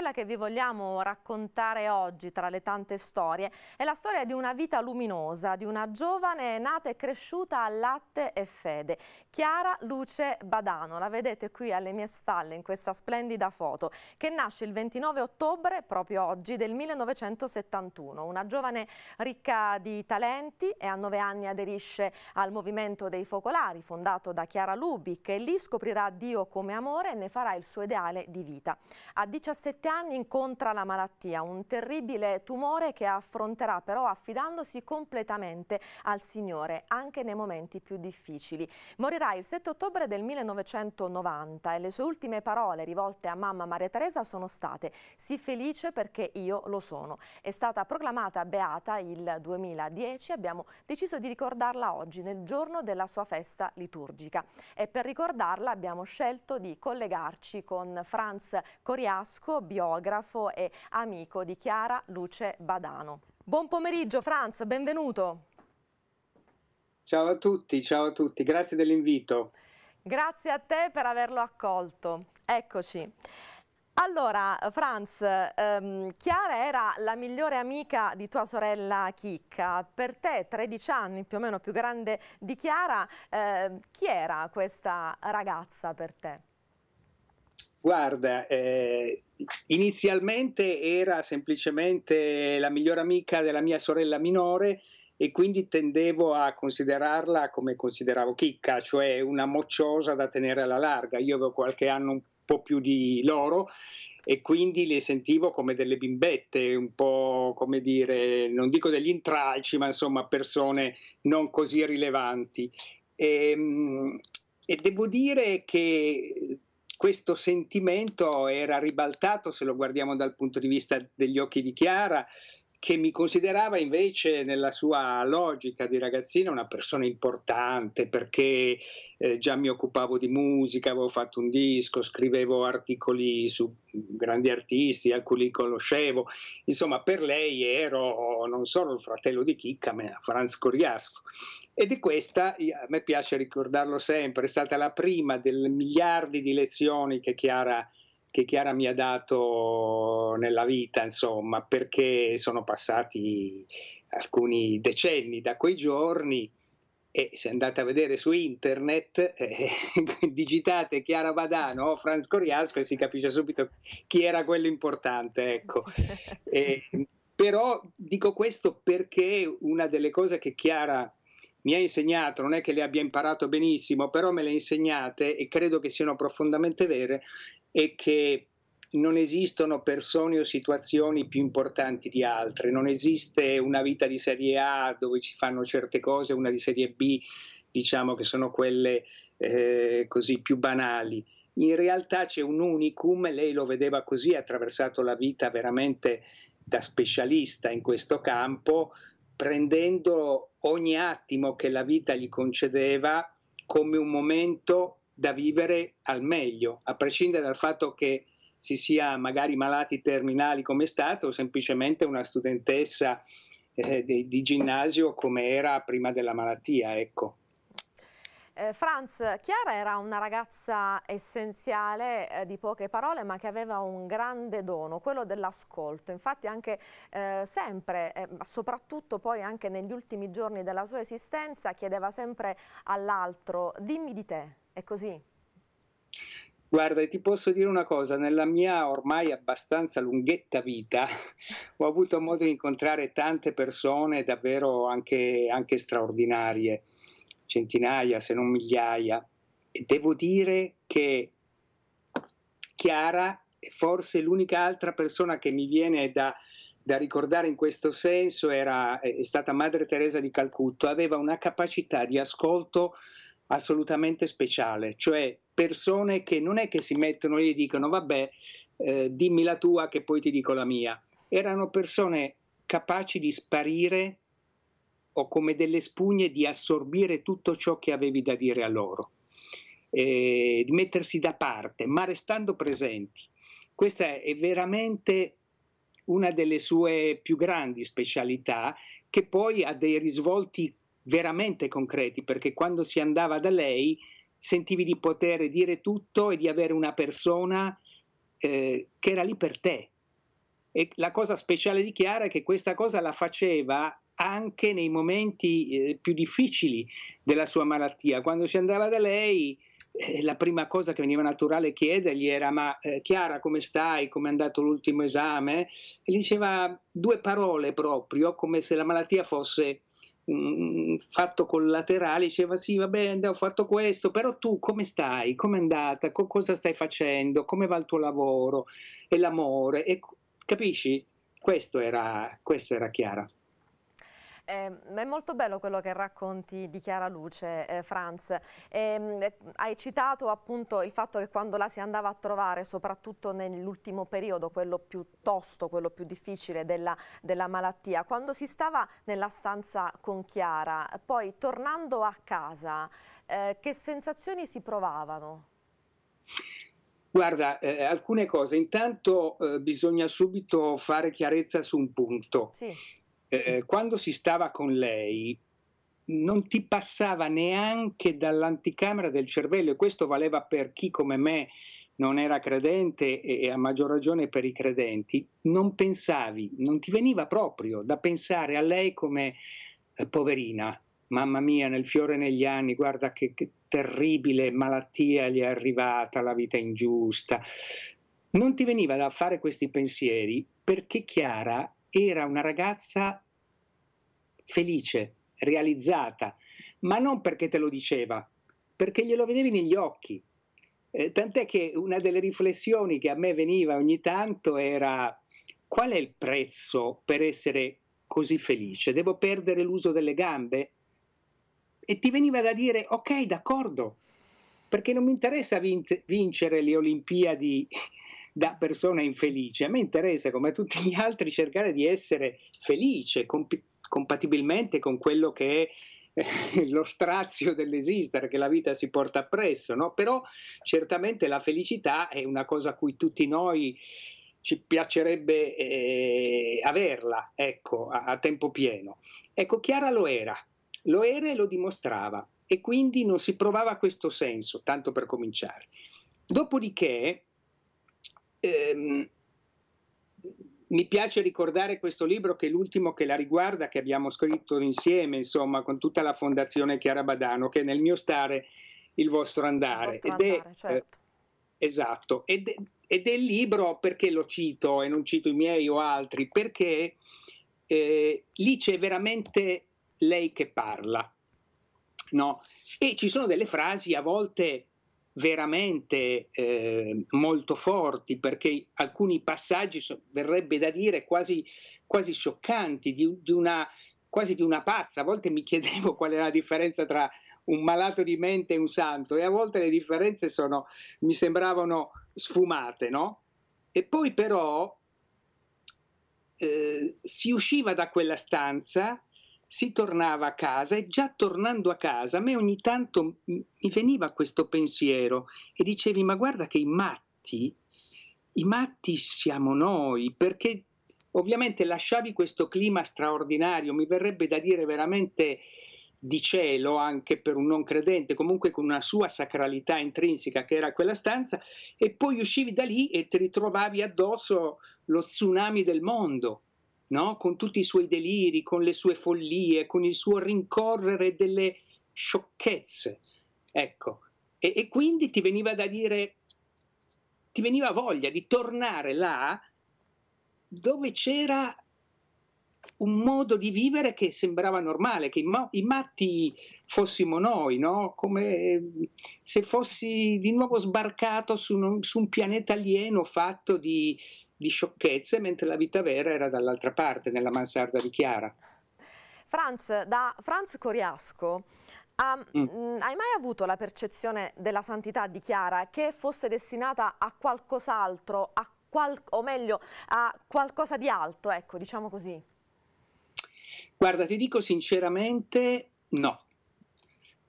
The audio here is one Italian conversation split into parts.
Quella che vi vogliamo raccontare oggi, tra le tante storie, è la storia di una vita luminosa, di una giovane nata e cresciuta a latte e fede, Chiara Luce Badano. La vedete qui alle mie spalle in questa splendida foto, che nasce il 29 ottobre, proprio oggi, del 1971. Una giovane ricca di talenti e a nove anni aderisce al movimento dei focolari, fondato da Chiara Lubi, che lì scoprirà Dio come amore e ne farà il suo ideale di vita. A 17 anni incontra la malattia, un terribile tumore che affronterà però affidandosi completamente al Signore, anche nei momenti più difficili. Morirà il 7 ottobre del 1990 e le sue ultime parole rivolte a mamma Maria Teresa sono state «Si felice perché io lo sono». È stata proclamata beata il 2010 e abbiamo deciso di ricordarla oggi, nel giorno della sua festa liturgica. E per ricordarla abbiamo scelto di collegarci con Franz Coriasco, biologo coreografo e amico di Chiara Luce Badano. Buon pomeriggio Franz, benvenuto. Ciao a tutti, ciao a tutti, grazie dell'invito. Grazie a te per averlo accolto. Eccoci. Allora, Franz, ehm, Chiara era la migliore amica di tua sorella Chicca. Per te, 13 anni più o meno più grande di Chiara, eh, chi era questa ragazza per te? Guarda, eh, inizialmente era semplicemente la migliore amica della mia sorella minore e quindi tendevo a considerarla come consideravo Chicca, cioè una mocciosa da tenere alla larga. Io avevo qualche anno un po' più di loro e quindi le sentivo come delle bimbette, un po' come dire, non dico degli intralci, ma insomma persone non così rilevanti. E, ehm, e devo dire che questo sentimento era ribaltato, se lo guardiamo dal punto di vista degli occhi di Chiara, che mi considerava invece nella sua logica di ragazzina una persona importante perché eh, già mi occupavo di musica, avevo fatto un disco, scrivevo articoli su grandi artisti, alcuni conoscevo, insomma per lei ero non solo il fratello di Chicca, ma Franz Coriasco. e è questa, a me piace ricordarlo sempre, è stata la prima delle miliardi di lezioni che Chiara ha che Chiara mi ha dato nella vita, insomma, perché sono passati alcuni decenni da quei giorni e se andate a vedere su internet eh, digitate Chiara Badano o Franz Coriasco e si capisce subito chi era quello importante, ecco. E, eh, però dico questo perché una delle cose che Chiara mi ha insegnato, non è che le abbia imparato benissimo, però me le ha insegnate e credo che siano profondamente vere, è che non esistono persone o situazioni più importanti di altre, non esiste una vita di serie A dove si fanno certe cose, una di serie B diciamo che sono quelle eh, così più banali. In realtà c'è un unicum, lei lo vedeva così, ha attraversato la vita veramente da specialista in questo campo, prendendo ogni attimo che la vita gli concedeva come un momento da vivere al meglio, a prescindere dal fatto che si sia magari malati terminali come è stato o semplicemente una studentessa eh, di, di, ginnasio come era prima della malattia. Ecco. Eh, Franz, Chiara era una ragazza essenziale eh, di poche parole ma che aveva un grande dono, quello dell'ascolto. Infatti anche eh, sempre, eh, ma soprattutto poi anche negli ultimi giorni della sua esistenza, chiedeva sempre all'altro dimmi di te. È così? Guarda, ti posso dire una cosa, nella mia ormai abbastanza lunghetta vita ho avuto modo di incontrare tante persone davvero anche, anche straordinarie, centinaia se non migliaia, e devo dire che Chiara è forse l'unica altra persona che mi viene da, da ricordare in questo senso, era, è stata Madre Teresa di Calcutto, aveva una capacità di ascolto assolutamente speciale, cioè persone che non è che si mettono lì e dicono vabbè, eh, dimmi la tua che poi ti dico la mia, erano persone capaci di sparire o come delle spugne di assorbire tutto ciò che avevi da dire a loro, eh, di mettersi da parte, ma restando presenti. Questa è veramente una delle sue più grandi specialità che poi ha dei risvolti veramente concreti, perché quando si andava da lei sentivi di poter dire tutto e di avere una persona eh, che era lì per te. E la cosa speciale di Chiara è che questa cosa la faceva anche nei momenti eh, più difficili della sua malattia. Quando si andava da lei, eh, la prima cosa che veniva naturale chiedergli era ma eh, Chiara come stai, come è andato l'ultimo esame? E gli diceva due parole proprio, come se la malattia fosse Mm, fatto collaterale, diceva sì, va bene ho fatto questo, però tu come stai? Come è andata? Co- cosa stai facendo? Come va il tuo lavoro? E l'amore? E, capisci? Questo era, questo era Chiara. Ehm, ma è molto bello quello che racconti di Chiara Luce, eh, Franz. Eh, hai citato appunto il fatto che quando la si andava a trovare, soprattutto nell'ultimo periodo, quello più tosto, quello più difficile della, della, malattia, quando si stava nella stanza con Chiara, poi tornando a casa, eh, che sensazioni si provavano? Guarda, eh, alcune cose. Intanto eh, bisogna subito fare chiarezza su un punto. Sì eh, quando si stava con lei non ti passava neanche dall'anticamera del cervello e questo valeva per chi come me non era credente e a maggior ragione per i credenti, non pensavi, non ti veniva proprio da pensare a lei come eh, poverina, mamma mia, nel fiore negli anni, guarda che, che terribile malattia gli è arrivata, la vita ingiusta. Non ti veniva da fare questi pensieri perché Chiara era una ragazza felice, realizzata, ma non perché te lo diceva, perché glielo vedevi negli occhi. Eh, tant'è che una delle riflessioni che a me veniva ogni tanto era qual è il prezzo per essere così felice? Devo perdere l'uso delle gambe? E ti veniva da dire ok, d'accordo, perché non mi interessa vin- vincere le Olimpiadi da persona infelice. A me interessa, come a tutti gli altri, cercare di essere felice comp- compatibilmente con quello che è eh, lo strazio dell'esistere che la vita si porta appresso, no? però certamente la felicità è una cosa a cui tutti noi ci piacerebbe eh, averla, ecco, a, a, tempo pieno. Ecco, Chiara lo era, lo era e lo dimostrava e quindi non si provava questo senso, tanto per cominciare. Dopodiché ehm, mi piace ricordare questo libro che è l'ultimo che la riguarda, che abbiamo scritto insieme, insomma, con tutta la Fondazione Chiara Badano, che è nel mio stare il vostro andare. Il vostro ed andare, è, eh, certo. eh, esatto, ed, ed è il libro perché lo cito e non cito i miei o altri, perché eh, lì c'è veramente lei che parla. No? E ci sono delle frasi a volte veramente eh, molto forti perché alcuni passaggi so, verrebbe da dire quasi, quasi scioccanti di, di, una, quasi di una pazza a volte mi chiedevo qual è la differenza tra un malato di mente e un santo e a volte le differenze sono, mi sembravano sfumate no? e poi però eh, si usciva da quella stanza si tornava a casa e già tornando a casa a me ogni tanto mi veniva questo pensiero e dicevi ma guarda che i matti, i matti siamo noi perché ovviamente lasciavi questo clima straordinario, mi verrebbe da dire veramente di cielo anche per un non credente, comunque con una sua sacralità intrinseca che era quella stanza, e poi uscivi da lì e ti ritrovavi addosso lo tsunami del mondo no? con tutti i suoi deliri, con le sue follie, con il suo rincorrere delle sciocchezze. Ecco, e, e quindi ti veniva da dire, ti veniva voglia di tornare là dove c'era un modo di vivere che sembrava normale, che i, ma- i matti fossimo noi, no? come se fossi di nuovo sbarcato su un, su un pianeta alieno fatto di di sciocchezze, mentre la vita vera era dall'altra parte, nella mansarda di Chiara. Franz, da Franz Coriasco, ha, mm. mh, mm, hai mai avuto la percezione della santità di Chiara che fosse destinata a qualcos'altro, a qual o meglio a qualcosa di alto, ecco, diciamo così? Guarda, ti dico sinceramente no.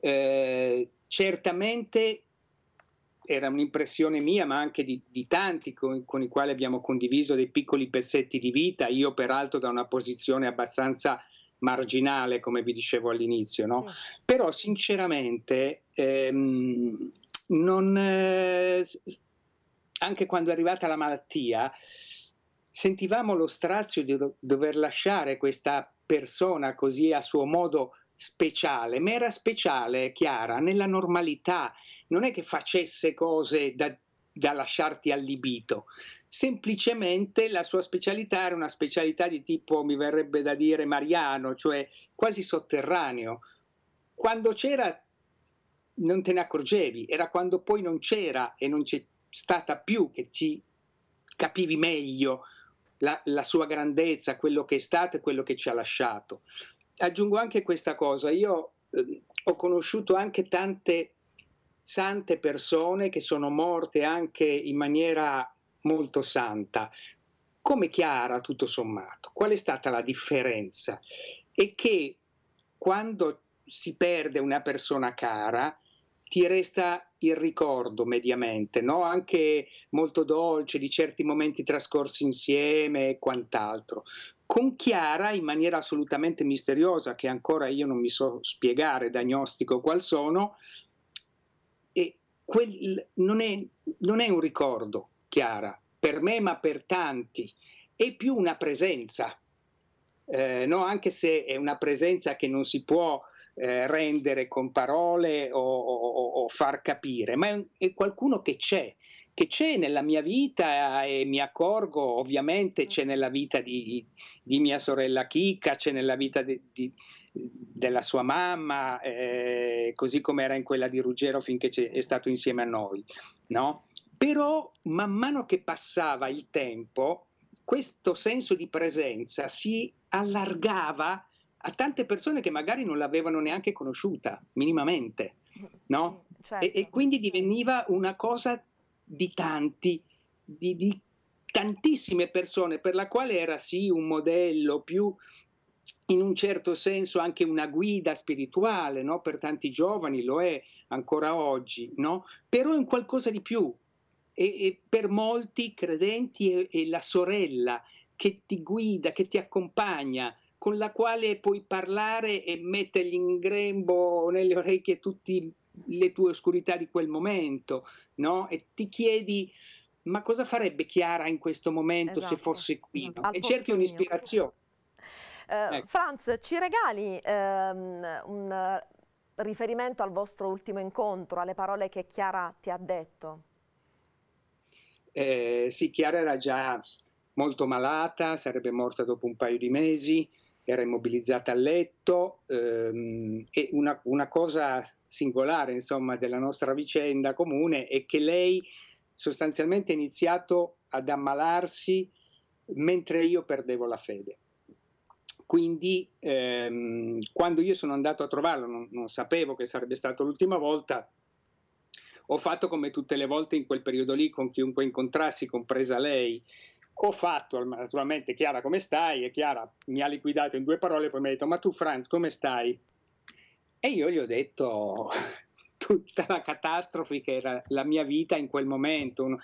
Eh, certamente era un'impressione mia, ma anche di, di tanti con, con, i quali abbiamo condiviso dei piccoli pezzetti di vita, io peraltro da una posizione abbastanza marginale, come vi dicevo all'inizio, no? sì. però sinceramente ehm, non, eh, anche quando è arrivata la malattia, sentivamo lo strazio di do- dover lasciare questa persona così a suo modo speciale, ma era speciale, Chiara, nella normalità, non è che facesse cose da, da lasciarti allibito, semplicemente la sua specialità era una specialità di tipo, mi verrebbe da dire, mariano, cioè quasi sotterraneo. Quando c'era non te ne accorgevi, era quando poi non c'era e non c'è stata più che ci capivi meglio la, la sua grandezza, quello che è stato e quello che ci ha lasciato aggiungo anche questa cosa, io eh, ho conosciuto anche tante sante persone che sono morte anche in maniera molto santa, come Chiara tutto sommato. Qual è stata la differenza? È che quando si perde una persona cara, ti resta il ricordo mediamente, no? anche molto dolce di certi momenti trascorsi insieme e quant'altro con Chiara in maniera assolutamente misteriosa, che ancora io non mi so spiegare da agnostico qual sono, e quel, non, è, non è un ricordo, Chiara, per me ma per tanti, è più una presenza. Eh, no, anche se è una presenza che non si può eh, rendere con parole o, o, o, far capire, ma è, è, qualcuno che c'è, che c'è nella mia vita e mi accorgo, ovviamente c'è nella vita di, di mia sorella Chica, c'è nella vita di, di, della sua mamma, eh, così come era in quella di Ruggero finché è stato insieme a noi. No? Però man mano che passava il tempo, questo senso di presenza si allargava a tante persone che magari non l'avevano neanche conosciuta minimamente, no? Certo. E, e, certo. quindi diveniva una cosa di tanti, di, di tantissime persone per la quale era sì un modello più in un certo senso anche una guida spirituale, no? per tanti giovani lo è ancora oggi, no? però è un qualcosa di più. E, e per molti credenti è, è, la sorella che ti guida, che ti accompagna, con la quale puoi parlare e mettergli in grembo nelle orecchie tutti le tue oscurità di quel momento, no? E ti chiedi ma cosa farebbe Chiara in questo momento esatto. se fosse qui? No? Mm, e cerchi un'ispirazione. Eh, ecco. Franz, ci regali ehm, un riferimento al vostro ultimo incontro, alle parole che Chiara ti ha detto? Eh, sì, Chiara era già molto malata, sarebbe morta dopo un paio di mesi, era immobilizzata a letto ehm, e una, una, cosa singolare insomma, della nostra vicenda comune è che lei sostanzialmente ha iniziato ad ammalarsi mentre io perdevo la fede. Quindi ehm, quando io sono andato a trovarla non, non sapevo che sarebbe stata l'ultima volta, ho fatto come tutte le volte in quel periodo lì con chiunque incontrassi, compresa lei. Ho fatto, naturalmente, Chiara come stai? E Chiara mi ha liquidato in due parole, poi mi ha detto ma tu Franz come stai? E io gli ho detto tutta la catastrofe che era la mia vita in quel momento, un,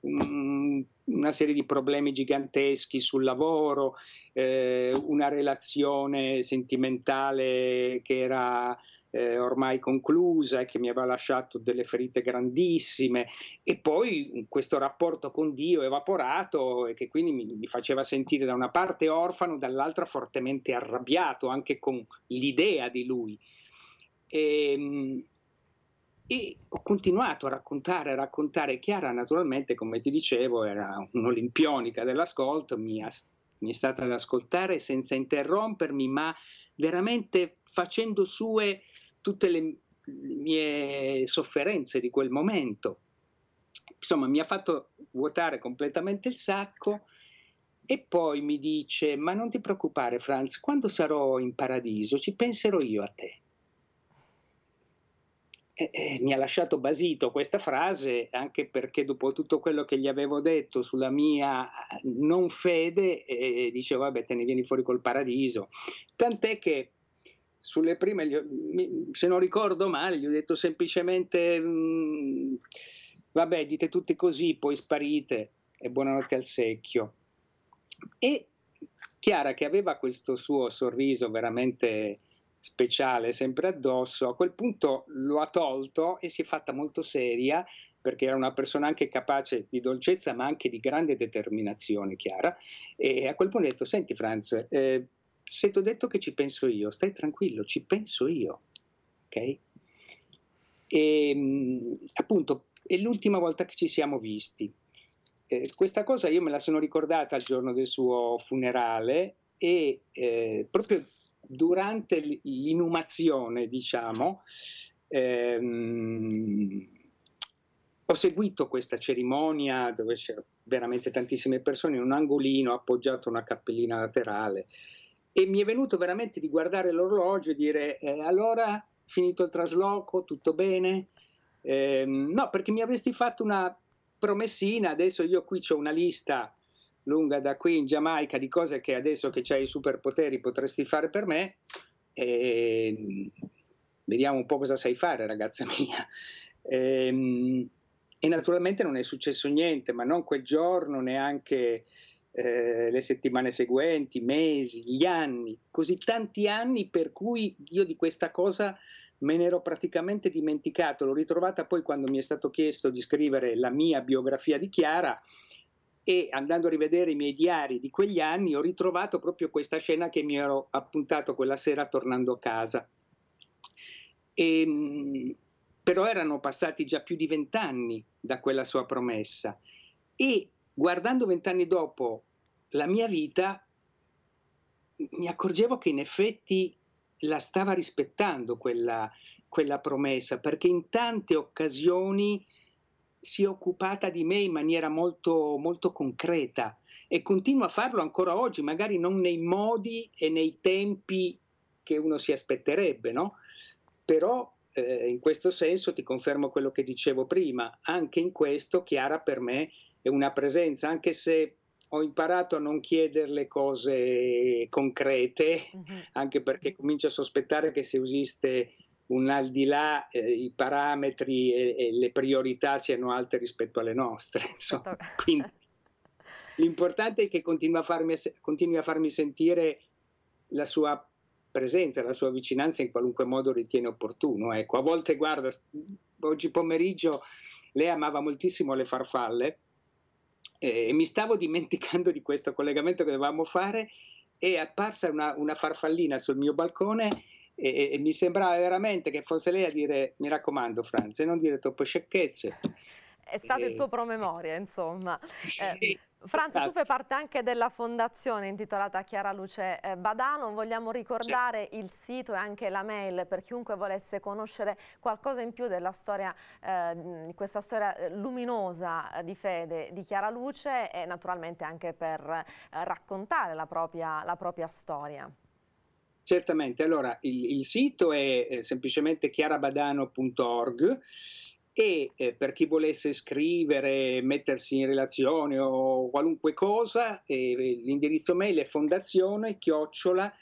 un, una serie di problemi giganteschi sul lavoro, eh, una relazione sentimentale che era eh, ormai conclusa e che mi aveva lasciato delle ferite grandissime e poi questo rapporto con Dio evaporato e che quindi mi, mi faceva sentire da una parte orfano, dall'altra fortemente arrabbiato anche con l'idea di lui. E, ehm, e ho continuato a raccontare, a raccontare. Chiara, naturalmente, come ti dicevo, era un'olimpionica dell'ascolto, mi, ha, mi è stata ad ascoltare senza interrompermi, ma veramente facendo sue tutte le, le mie sofferenze di quel momento. Insomma, mi ha fatto vuotare completamente il sacco. E poi mi dice: Ma non ti preoccupare, Franz, quando sarò in paradiso ci penserò io a te eh, mi ha lasciato basito questa frase anche perché dopo tutto quello che gli avevo detto sulla mia eh, non fede, eh, dicevo vabbè te ne vieni fuori col paradiso. Tant'è che sulle prime, se non ricordo male, gli ho detto semplicemente mm, vabbè dite tutte così, poi sparite e buonanotte al secchio. E Chiara che aveva questo suo sorriso veramente speciale sempre addosso, a quel punto lo ha tolto e si è fatta molto seria perché era una persona anche capace di dolcezza ma anche di grande determinazione, Chiara, e a quel punto ha detto, senti Franz, eh, se ti ho detto che ci penso io, stai tranquillo, ci penso io, ok? E, ehm, appunto, è l'ultima volta che ci siamo visti. Eh, questa cosa io me la sono ricordata il giorno del suo funerale e eh, proprio durante l'inumazione, diciamo, ehm, ho seguito questa cerimonia dove c'erano veramente tantissime persone in un angolino appoggiato a una cappellina laterale e mi è venuto veramente di guardare l'orologio e dire eh, allora finito il trasloco, tutto bene? Eh, no, perché mi avresti fatto una promessina, adesso io qui ho una lista lunga da qui in Giamaica di cose che adesso che c'hai i superpoteri potresti fare per me. E mm, vediamo un po' cosa sai fare, ragazza mia. E, ehm, e naturalmente non è successo niente, ma non quel giorno, neanche eh, le settimane seguenti, i mesi, gli anni, così tanti anni per cui io di questa cosa me ne ero praticamente dimenticato. L'ho ritrovata poi quando mi è stato chiesto di scrivere la mia biografia di Chiara e andando a rivedere i miei diari di quegli anni ho ritrovato proprio questa scena che mi ero appuntato quella sera tornando a casa. E, ehm, però erano passati già più di vent'anni da quella sua promessa e guardando vent'anni dopo la mia vita mi accorgevo che in effetti la stava rispettando quella, quella promessa perché in tante occasioni si è occupata di me in maniera molto, molto concreta e continua a farlo ancora oggi, magari non nei modi e nei tempi che uno si aspetterebbe, no? però eh, in questo senso ti confermo quello che dicevo prima, anche in questo Chiara per me è una presenza, anche se ho imparato a non chiederle cose concrete, mm-hmm. anche perché comincio a sospettare che se esiste un al di là eh, i parametri e, e, le priorità siano alte rispetto alle nostre. Insomma. Certo. Quindi, l'importante è che continui a, farmi, continui a farmi sentire la sua presenza, la sua vicinanza in qualunque modo ritiene opportuno. Ecco, a volte guarda, oggi pomeriggio lei amava moltissimo le farfalle eh, e mi stavo dimenticando di questo collegamento che dovevamo fare è apparsa una, una farfallina sul mio balcone e, e, mi sembrava veramente che fosse lei a dire mi raccomando Franz e non dire troppo sciocchezze. È stato e... il tuo promemoria, insomma. Eh, sì. Eh. Franz, esatto. tu fai parte anche della fondazione intitolata Chiara Luce eh, Badano. Vogliamo ricordare sì. il sito e anche la mail per chiunque volesse conoscere qualcosa in più della storia, eh, questa storia eh, luminosa di fede di Chiara Luce e naturalmente anche per raccontare la propria, la propria storia. Certamente, allora il, il sito è eh, semplicemente chiarabadano.org e eh, per chi volesse scrivere, mettersi in relazione o qualunque cosa, eh, l'indirizzo mail è fondazione chiocciola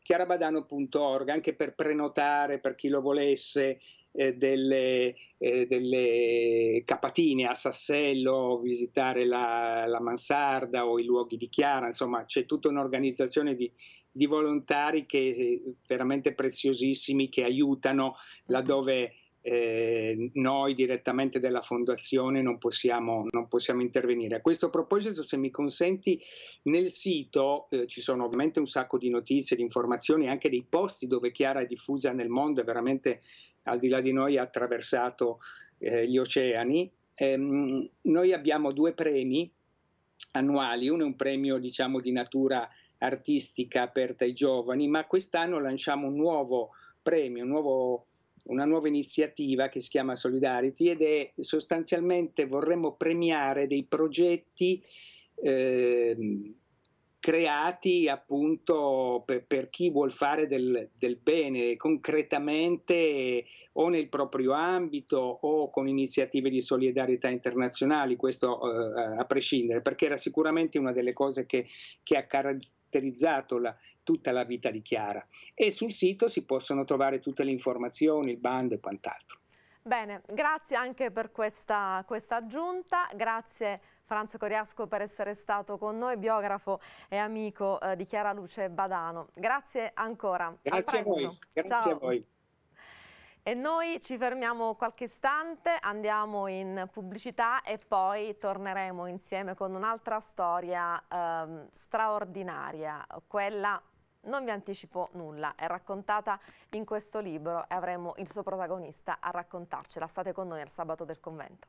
chiarabadano.org anche per prenotare per chi lo volesse eh, delle, eh, delle, capatine a Sassello, visitare la, la, mansarda o i luoghi di Chiara, insomma c'è tutta un'organizzazione di, di volontari che, veramente preziosissimi che aiutano mm. laddove eh, noi direttamente della fondazione non possiamo, non possiamo, intervenire. A questo proposito, se mi consenti, nel sito eh, ci sono ovviamente un sacco di notizie, di informazioni, anche dei posti dove Chiara è diffusa nel mondo e veramente al di là di noi ha attraversato eh, gli oceani. Ehm, noi abbiamo due premi annuali, uno è un premio diciamo di natura artistica aperta ai giovani, ma quest'anno lanciamo un nuovo premio, un nuovo, una nuova iniziativa che si chiama Solidarity ed è sostanzialmente vorremmo premiare dei progetti eh, creati appunto per, per chi vuol fare del, del, bene concretamente o nel proprio ambito o con iniziative di solidarietà internazionali, questo eh, a prescindere, perché era sicuramente una delle cose che, che ha caratterizzato la, tutta la vita di Chiara. E sul sito si possono trovare tutte le informazioni, il bando e quant'altro. Bene, grazie anche per questa, questa aggiunta, grazie Franz Coriasco per essere stato con noi, biografo e amico eh, di Chiara Luce Badano. Grazie ancora. Grazie a, a voi. Grazie Ciao. a voi. E noi ci fermiamo qualche istante, andiamo in pubblicità e poi torneremo insieme con un'altra storia ehm, straordinaria, quella non vi anticipo nulla, è raccontata in questo libro e avremo il suo protagonista a raccontarcela. State con noi al sabato del convento.